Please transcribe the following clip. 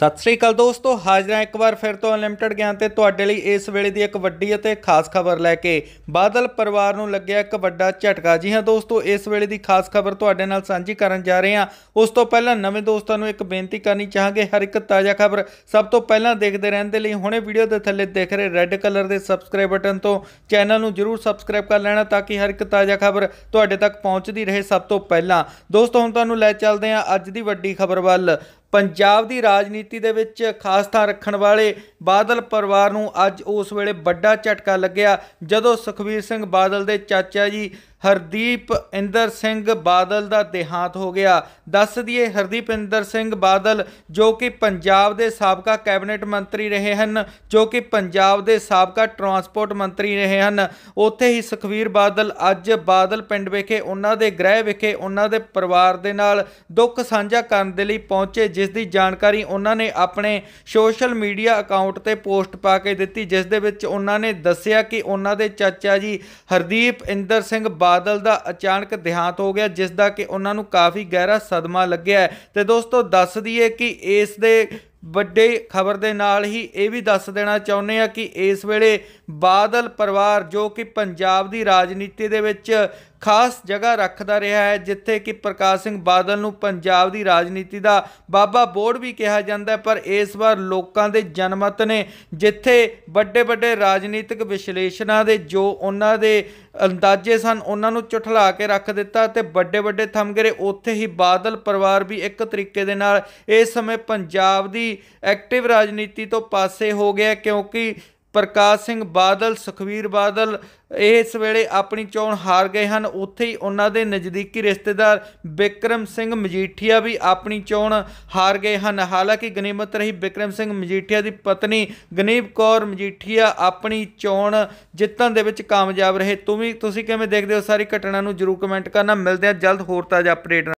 ਸਤਿ ਸ੍ਰੀ ਅਕਾਲ ਦੋਸਤੋ ਹਾਜ਼ਰਾਂ ਇੱਕ ਵਾਰ ਫਿਰ ਤੋਂ ਅਨਲਿਮਟਿਡ ਗਿਆਨ ਤੇ ਤੁਹਾਡੇ ਲਈ ਇਸ ਵੇਲੇ ਦੀ ਇੱਕ ਵੱਡੀ ਅਤੇ ਖਾਸ ਖਬਰ ਲੈ ਕੇ ਬਾਦਲ ਪਰਿਵਾਰ ਨੂੰ ਲੱਗਿਆ ਇੱਕ ਵੱਡਾ ਝਟਕਾ ਜੀ ਹਾਂ ਦੋਸਤੋ ਇਸ ਵੇਲੇ ਦੀ ਖਾਸ ਖਬਰ ਤੁਹਾਡੇ ਨਾਲ ਸਾਂਝੀ ਕਰਨ ਜਾ ਰਹੇ ਹਾਂ ਉਸ ਤੋਂ ਪਹਿਲਾਂ ਨਵੇਂ ਦੋਸਤਾਂ ਨੂੰ ਇੱਕ ਬੇਨਤੀ ਕਰਨੀ ਚਾਹਾਂਗੇ ਹਰ ਇੱਕ ਤਾਜ਼ਾ ਖਬਰ ਸਭ ਤੋਂ ਪਹਿਲਾਂ ਦੇਖਦੇ ਰਹਿਣ ਦੇ ਲਈ ਹੁਣੇ ਵੀਡੀਓ ਦੇ ਥੱਲੇ ਦੇਖ ਰਹੇ ਰੈੱਡ ਕਲਰ ਦੇ ਸਬਸਕ੍ਰਾਈਬ ਬਟਨ ਤੋਂ ਚੈਨਲ ਨੂੰ ਜਰੂਰ ਸਬਸਕ੍ਰਾਈਬ ਕਰ ਲੈਣਾ ਤਾਂ ਕਿ ਹਰ ਇੱਕ ਤਾਜ਼ਾ ਖਬਰ ਤੁਹਾਡੇ ਤੱਕ ਪਹੁੰਚਦੀ ਰਹੇ ਸਭ ਤੋਂ ਪਹਿਲਾਂ ਦੋਸਤੋ ਹੁਣ ਤੁਹਾਨੂੰ ਲੈ ਚੱਲਦੇ ਹਾਂ ਅੱਜ ਦੀ ਵੱਡੀ ਖਬਰ ਵੱਲ ਪੰਜਾਬ ਦੀ ਰਾਜਨੀਤੀ ਦੇ ਵਿੱਚ ਖਾਸ ਥਾਂ ਰੱਖਣ ਵਾਲੇ ਬਾਦਲ ਪਰਿਵਾਰ ਨੂੰ ਅੱਜ ਉਸ ਵੇਲੇ ਵੱਡਾ ਝਟਕਾ ਲੱਗਿਆ ਜਦੋਂ ਸੁਖਵੀਰ ਸਿੰਘ ਬਾਦਲ ਦੇ ਚਾਚਾ ਜੀ ਹਰਦੀਪ ਇੰਦਰ ਸਿੰਘ ਬਾਦਲ ਦਾ ਦੇਹਾਂਤ ਹੋ ਗਿਆ ਦੱਸ ਦਈਏ ਹਰਦੀਪ ਇੰਦਰ ਸਿੰਘ ਬਾਦਲ ਜੋ ਕਿ ਪੰਜਾਬ ਦੇ ਸਾਬਕਾ ਕੈਬਨਿਟ ਮੰਤਰੀ ਰਹੇ ਹਨ ਜੋ ਕਿ ਪੰਜਾਬ ਦੇ ਸਾਬਕਾ ਟਰਾਂਸਪੋਰਟ ਮੰਤਰੀ ਰਹੇ ਹਨ ਉੱਥੇ ਹੀ ਸੁਖਵੀਰ ਬਾਦਲ ਅੱਜ ਬਾਦਲ ਪਿੰਡ ਵਿਖੇ ਉਹਨਾਂ ਦੇ ਗ੍ਰਹਿ ਵਿਖੇ ਉਹਨਾਂ ਦੇ ਪਰਿਵਾਰ ਦੇ ਨਾਲ ਦੁੱਖ ਸਾਂਝਾ ਕਰਨ ਦੇ ਲਈ ਪਹੁੰਚੇ ਜਿਸ ਦੀ ਜਾਣਕਾਰੀ ਉਹਨਾਂ ਨੇ ਆਪਣੇ ਸੋਸ਼ਲ ਮੀਡੀਆ ਅਕਾਊਂਟ ਤੇ ਪੋਸਟ ਪਾ ਕੇ ਦਿੱਤੀ ਜਿਸ ਦੇ ਵਿੱਚ ਉਹਨਾਂ ਨੇ ਦੱਸਿਆ ਕਿ ਉਹਨਾਂ ਦੇ ਚਾਚਾ ਜੀ ਹਰਦੀਪ ਇੰਦਰ ਸਿੰਘ ਬਾਦਲ ਦਾ ਅਚਾਨਕ ਦਿਹਾਂਤ ਹੋ ਗਿਆ ਜਿਸ ਦਾ ਕਿ ਉਹਨਾਂ ਨੂੰ ਕਾਫੀ ਗਹਿਰਾ ਸਦਮਾ ਲੱਗਿਆ ਤੇ ਦੋਸਤੋ ਦੱਸ ਦਈਏ ਕਿ ਇਸ ਦੇ ਵੱਡੇ ਖਬਰ ਦੇ ਨਾਲ ਹੀ ਇਹ ਵੀ ਦੱਸ ਦੇਣਾ ਚਾਹੁੰਦੇ ਆ ਕਿ ਇਸ ਵੇਲੇ ਬਾਦਲ ਪਰਿਵਾਰ ਜੋ ਕਿ ਪੰਜਾਬ ਦੀ ਰਾਜਨੀਤੀ ਦੇ ਵਿੱਚ ਖਾਸ ਜਗ੍ਹਾ ਰੱਖਦਾ ਰਿਹਾ ਹੈ ਜਿੱਥੇ ਕਿ ਪ੍ਰਕਾਸ਼ ਸਿੰਘ ਬਾਦਲ ਨੂੰ ਪੰਜਾਬ ਦੀ ਰਾਜਨੀਤੀ ਦਾ ਬਾਬਾ ਬੋੜ ਵੀ ਕਿਹਾ ਜਾਂਦਾ ਪਰ ਇਸ ਵਾਰ ਲੋਕਾਂ ਦੇ ਜਨਮਤ ਨੇ ਜਿੱਥੇ ਵੱਡੇ ਵੱਡੇ ਰਾਜਨੀਤਿਕ ਵਿਸ਼ਲੇਸ਼ਣਾਂ ਦੇ ਜੋ ਉਹਨਾਂ ਦੇ ਅੰਦਾਜ਼ੇ ਸਨ ਉਹਨਾਂ ਨੂੰ ਝੁਠਲਾ ਕੇ ਰੱਖ ਦਿੱਤਾ ਤੇ ਵੱਡੇ ਵੱਡੇ ਥੰਮਗਰੇ ਉੱਥੇ ਹੀ ਬਾਦਲ ਪਰਿਵਾਰ ਵੀ ਇੱਕ ਤਰੀਕੇ ਦੇ ਨਾਲ ਇਸ ਸਮੇਂ ਪੰਜਾਬ ਦੀ ਐਕਟਿਵ ਰਾਜਨੀਤੀ ਤੋਂ ਪਾਸੇ ਹੋ ਗਿਆ ਕਿਉਂਕਿ ਪ੍ਰਕਾਸ਼ ਸਿੰਘ ਬਾਦਲ ਸੁਖਵੀਰ ਬਾਦਲ ਇਸ ਵੇਲੇ ਆਪਣੀ ਚੋਣ ਹਾਰ ਗਏ ਹਨ ਉੱਥੇ ਹੀ ਉਹਨਾਂ ਦੇ ਨਜ਼ਦੀਕੀ ਰਿਸ਼ਤੇਦਾਰ ਵਿਕਰਮ ਸਿੰਘ ਮਜੀਠੀਆ ਵੀ ਆਪਣੀ ਚੋਣ ਹਾਰ ਗਏ ਹਨ ਹਾਲਾਂਕਿ ਗਨੀਮਤ ਰਹੀ ਵਿਕਰਮ ਸਿੰਘ ਮਜੀਠੀਆ ਦੀ ਪਤਨੀ ਗਨੀਬ ਕੌਰ ਮਜੀਠੀਆ ਆਪਣੀ ਚੋਣ ਜਿੱਤਣ ਦੇ ਵਿੱਚ ਕਾਮਯਾਬ ਰਹੇ ਤੁਸੀਂ ਤੁਸੀਂ ਕਿਵੇਂ ਦੇਖਦੇ ਹੋ ਸਾਰੀ ਘਟਨਾ ਨੂੰ ਜਰੂਰ ਕਮੈਂਟ ਕਰਨਾ ਮਿਲਦੇ ਆ ਜਲਦ ਹੋਰ ਤਾਜ਼ਾ ਅਪਡੇਟ